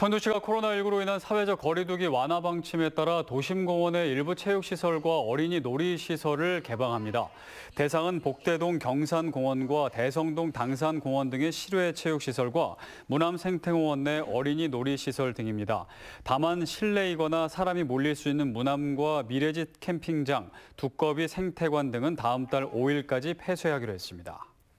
천주시가 코로나19로 인한 사회적 거리두기 완화 방침에 따라 도심공원의 일부 체육시설과 어린이 놀이시설을 개방합니다. 대상은 복대동 경산공원과 대성동 당산공원 등의 실외 체육시설과 무남생태공원 내 어린이 놀이시설 등입니다. 다만 실내이거나 사람이 몰릴 수 있는 무남과 미래짓 캠핑장, 두꺼비 생태관 등은 다음 달 5일까지 폐쇄하기로 했습니다.